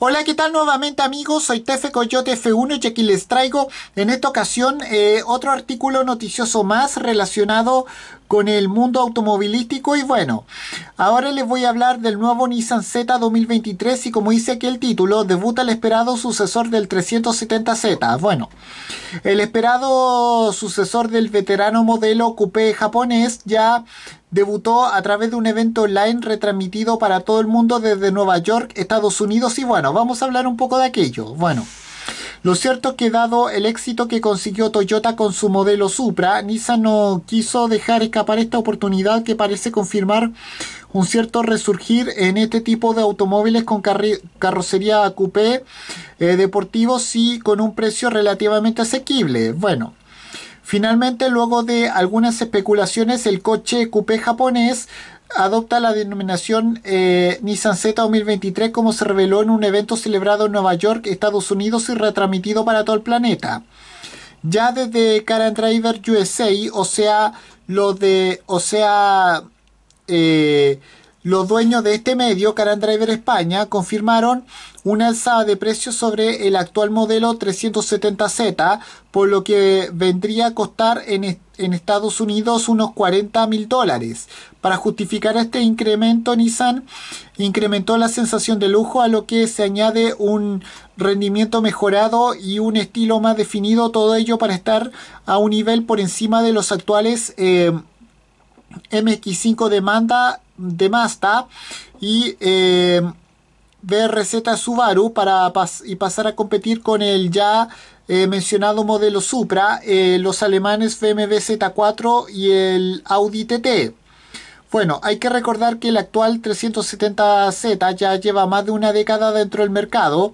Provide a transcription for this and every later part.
Hola, ¿qué tal nuevamente amigos? Soy Tefe Coyote F1 y aquí les traigo en esta ocasión eh, otro artículo noticioso más relacionado con el mundo automovilístico y bueno, ahora les voy a hablar del nuevo Nissan Z 2023 y como dice aquí el título, debuta el esperado sucesor del 370Z. Bueno, el esperado sucesor del veterano modelo coupé japonés ya Debutó a través de un evento online retransmitido para todo el mundo desde Nueva York, Estados Unidos y bueno, vamos a hablar un poco de aquello. Bueno, lo cierto es que dado el éxito que consiguió Toyota con su modelo Supra, Nissan no quiso dejar escapar esta oportunidad que parece confirmar un cierto resurgir en este tipo de automóviles con carrocería coupé deportivo eh, deportivos y con un precio relativamente asequible. Bueno, Finalmente, luego de algunas especulaciones, el coche coupé japonés adopta la denominación eh, Nissan Z 2023 como se reveló en un evento celebrado en Nueva York, Estados Unidos y retransmitido para todo el planeta. Ya desde Car and Driver USA, o sea, lo de, o sea, eh, los dueños de este medio, Driver España, confirmaron una alzada de precios sobre el actual modelo 370Z, por lo que vendría a costar en, Estados Unidos unos 40 mil dólares. Para justificar este incremento, Nissan incrementó la sensación de lujo a lo que se añade un rendimiento mejorado y un estilo más definido, todo ello para estar a un nivel por encima de los actuales. Eh, MX5 demanda de Mazda y eh, BRZ Subaru para y pasar a competir con el ya eh, mencionado modelo Supra, eh, los alemanes BMW Z4 y el Audi TT. Bueno, hay que recordar que el actual 370Z ya lleva más de una década dentro del mercado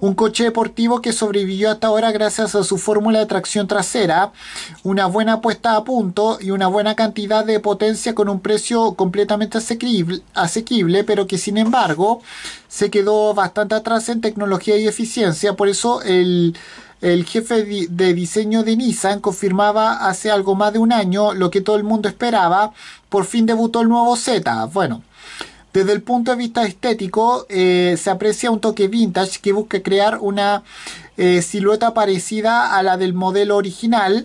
un coche deportivo que sobrevivió hasta ahora gracias a su fórmula de tracción trasera, una buena puesta a punto y una buena cantidad de potencia con un precio completamente asequible, asequible pero que sin embargo se quedó bastante atrás en tecnología y eficiencia, por eso el el jefe de diseño de Nissan confirmaba hace algo más de un año lo que todo el mundo esperaba, por fin debutó el nuevo Z. Bueno, desde el punto de vista estético, eh, se aprecia un toque vintage que busca crear una eh, silueta parecida a la del modelo original.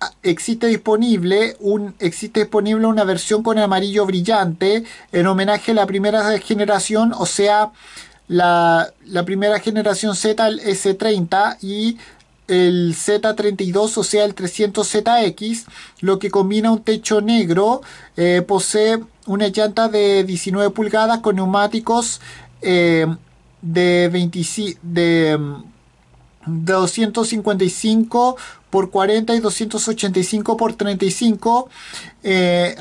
Ah, existe disponible, un, existe disponible una versión con amarillo brillante en homenaje a la primera generación, o sea, la, primera generación Z, S30 y el Z32, o sea el 300ZX, lo que combina un techo negro, eh, posee una llanta de 19 pulgadas con neumáticos eh, de, 255 x 40 y 285 x 35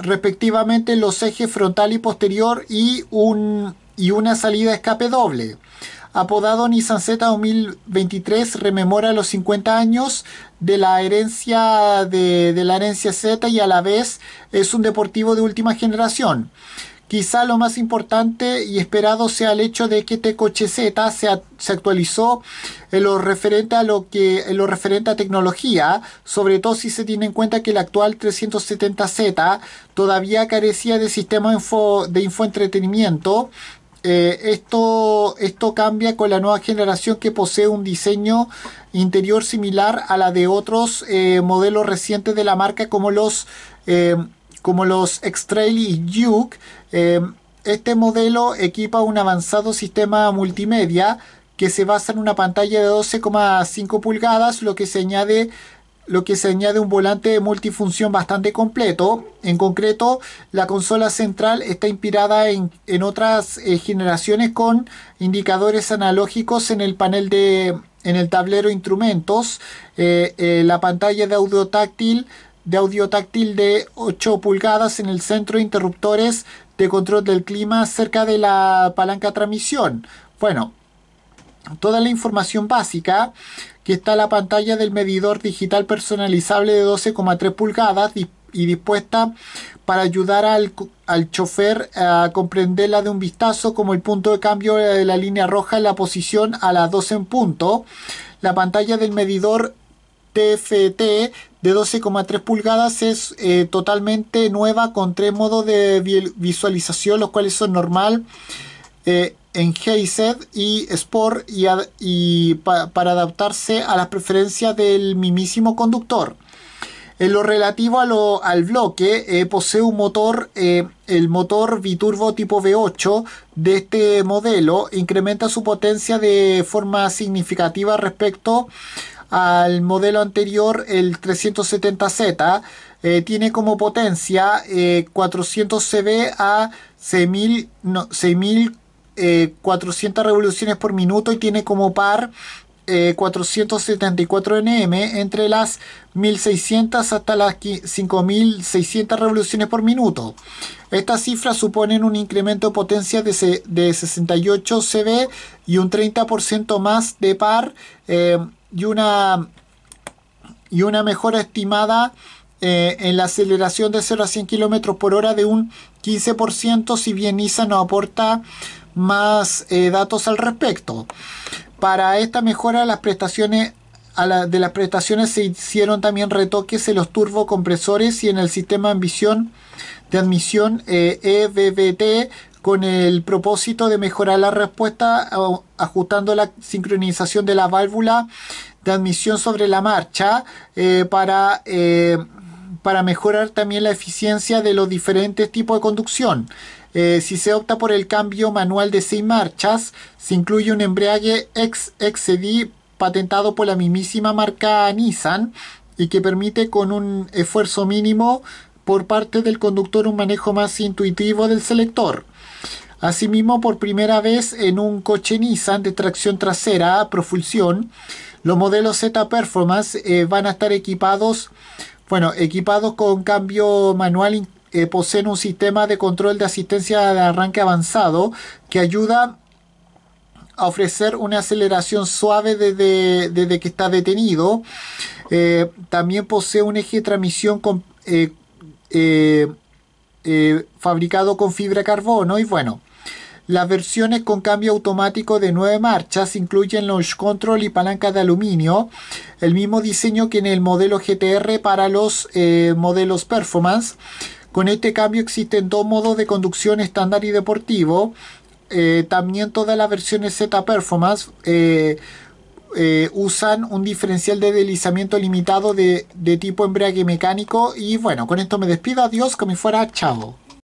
respectivamente los ejes frontal y posterior y, y una salida escape doble apodado Nissan Z 2023, rememora los 50 años de la herencia de, la herencia Z y a la vez es un deportivo de última generación. Quizá lo más importante y esperado sea el hecho de que este coche Z se, actualizó en lo referente a lo que en lo referente a tecnología, sobre todo si se tiene en cuenta que el actual 370Z todavía carecía de sistema info, de infoentretenimiento eh, esto, esto cambia con la nueva generación que posee un diseño interior similar a la de otros eh, modelos recientes de la marca como los, eh, como los X-Trail y Duke. este modelo equipa un avanzado sistema multimedia que se basa en una pantalla de 12,5 pulgadas, lo que se añade lo que se añade un volante multifunción bastante completo. En concreto, la consola central está inspirada en, otras eh, generaciones con indicadores analógicos en el panel de en el tablero instrumentos, eh, eh, la pantalla de audio táctil de audio táctil de 8 pulgadas en el centro de interruptores de control del clima cerca de la palanca transmisión. Bueno, toda la información básica que está en la pantalla del medidor digital personalizable de 12,3 pulgadas y dispuesta para ayudar al, chofer a comprenderla de un vistazo como el punto de cambio de la línea roja en la posición a las 12 en punto. La pantalla del medidor TFT de 12,3 pulgadas es eh, totalmente nueva con tres modos de visualización los cuales son normal, eh, en Heized y Sport y, para adaptarse a las preferencias del mismísimo conductor. En lo relativo a lo, al bloque, eh, posee un motor, eh, el motor biturbo tipo V8 de este modelo, incrementa su potencia de forma significativa respecto al modelo anterior, el 370Z, eh, tiene como potencia 400 CV a 6400 400 eh, revoluciones por minuto y tiene como par 474 eh, nm entre las 1600 hasta las 5600 revoluciones por minuto. Estas cifras suponen un incremento de potencia de, de 68 cb y un 30% más de par eh, y, una, y una mejora estimada en la aceleración de 0 a 100 km por hora de un 15% si bien NISA no aporta más eh, datos al respecto. Para esta mejora las prestaciones de las prestaciones se hicieron también retoques en los turbocompresores y en el sistema ambición de admisión eh, e con el propósito de mejorar la respuesta ajustando la sincronización de la válvula de admisión sobre la marcha eh, para, eh, para mejorar también la eficiencia de los diferentes tipos de conducción. Eh, si se opta por el cambio manual de 6 marchas, se incluye un embriague XXD patentado por la mismísima marca Nissan y que permite con un esfuerzo mínimo por parte del conductor un manejo más intuitivo del selector. Asimismo, por primera vez en un coche Nissan de tracción trasera a propulsión, los modelos Z Performance eh, van a estar equipados, bueno, equipados con cambio manual eh, poseen un sistema de control de asistencia de arranque avanzado que ayuda a ofrecer una aceleración suave desde, que está detenido. Eh, también posee un eje de transmisión eh, fabricado con fibra de carbono y bueno. Las versiones con cambio automático de 9 marchas incluyen launch control y palanca de aluminio, el mismo diseño que en el modelo GTR para los modelos performance. Con este cambio existen dos modos de conducción estándar y deportivo. Eh, también todas las versiones Z Performance eh, eh, usan un diferencial de deslizamiento limitado de, tipo embrague mecánico. Y bueno, con esto me despido. Adiós, que me fuera. Chao.